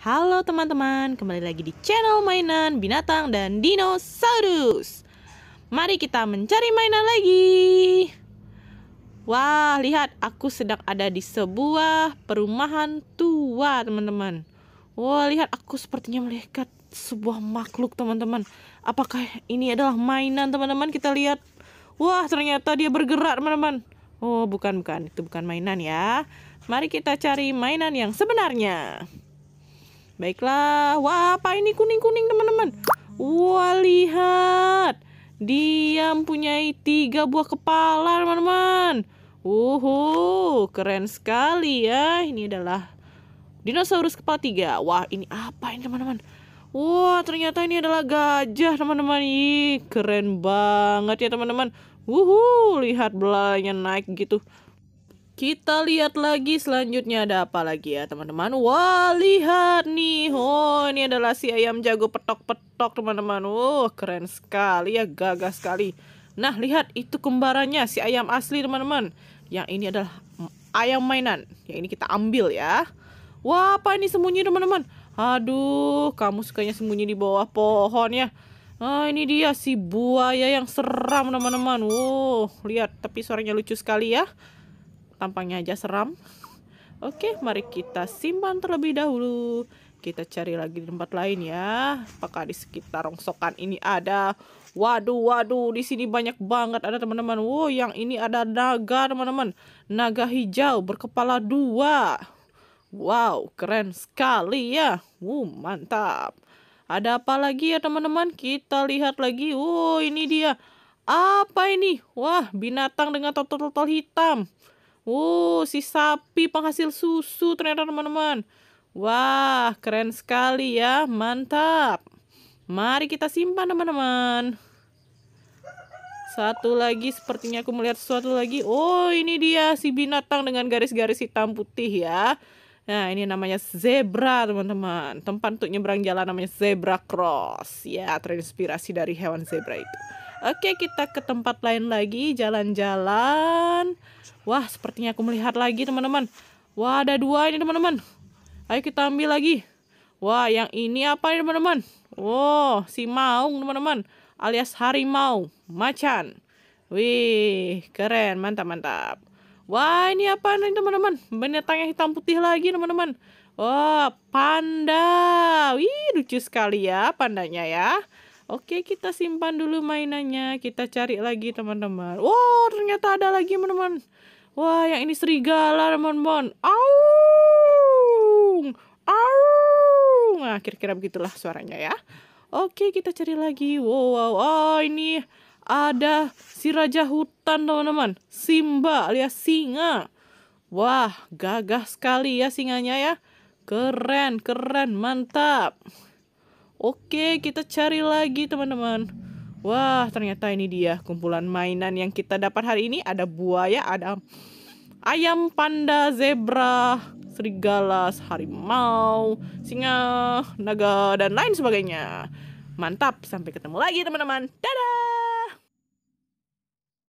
Halo teman-teman, kembali lagi di channel mainan binatang dan dinosaurus. Mari kita mencari mainan lagi. Wah, lihat aku sedang ada di sebuah perumahan tua, teman-teman. Wah, lihat aku sepertinya melihat sebuah makhluk, teman-teman. Apakah ini adalah mainan, teman-teman? Kita lihat. Wah, ternyata dia bergerak, teman-teman. Oh, bukan, bukan. Itu bukan mainan ya. Mari kita cari mainan yang sebenarnya. Baiklah. Wah, apa ini kuning-kuning, teman-teman? Wah, lihat. Dia mempunyai tiga buah kepala, teman-teman. Uhu, keren sekali ya. Ini adalah dinosaurus kepala tiga. Wah, ini apa ini, teman-teman? Wah, ternyata ini adalah gajah, teman-teman. Ih, keren banget ya, teman-teman. Uhu, lihat belahnya naik gitu. Kita lihat lagi selanjutnya ada apa lagi ya teman-teman. Wah lihat nih. Oh ini adalah si ayam jago petok-petok teman-teman. Wah oh, keren sekali ya gagah sekali. Nah lihat itu kembarannya si ayam asli teman-teman. Yang ini adalah ayam mainan. Yang ini kita ambil ya. Wah apa ini sembunyi teman-teman. Aduh kamu sukanya sembunyi di bawah pohon ya. Nah ini dia si buaya yang seram teman-teman. Wow lihat tapi suaranya lucu sekali ya tampangnya aja seram. Oke, mari kita simpan terlebih dahulu. Kita cari lagi di tempat lain ya. Apakah di sekitar rongsokan ini ada? Waduh, waduh, di sini banyak banget ada teman-teman. Wow, yang ini ada naga teman-teman. Naga hijau berkepala dua. Wow, keren sekali ya. Wow, mantap. Ada apa lagi ya teman-teman? Kita lihat lagi. Wow, ini dia. Apa ini? Wah, binatang dengan total-total hitam. Wuh, oh, si sapi penghasil susu ternyata teman-teman. Wah, keren sekali ya. Mantap. Mari kita simpan teman-teman. Satu lagi, sepertinya aku melihat sesuatu lagi. Oh, ini dia si binatang dengan garis-garis hitam putih ya. Nah, ini namanya zebra, teman-teman. Tempat untuk nyebrang jalan namanya zebra cross. Ya, terinspirasi dari hewan zebra itu. Oke, kita ke tempat lain lagi, jalan-jalan. Wah, sepertinya aku melihat lagi, teman-teman. Wah, ada dua ini, teman-teman. Ayo kita ambil lagi. Wah, yang ini apa ini teman-teman? Wow, si maung, teman-teman. Alias harimau, macan. Wih, keren, mantap-mantap. Wah, ini apa ini teman-teman? Binatang yang hitam putih lagi, teman-teman. Wah, panda. Wih, lucu sekali ya pandanya ya. Oke, kita simpan dulu mainannya. Kita cari lagi, teman-teman. Wow, ternyata ada lagi, teman-teman. Wah, yang ini serigala, teman-teman. Aung! Aung! Nah, kira-kira begitulah suaranya ya. Oke, kita cari lagi. Wow, wow, oh, ini ada si raja hutan, teman-teman. Simba alias singa. Wah, gagah sekali ya singanya ya. Keren, keren, mantap. Oke, kita cari lagi teman-teman. Wah, ternyata ini dia kumpulan mainan yang kita dapat hari ini. Ada buaya, ada ayam, panda, zebra, serigala, harimau, singa, naga, dan lain sebagainya. Mantap, sampai ketemu lagi teman-teman. Dadah!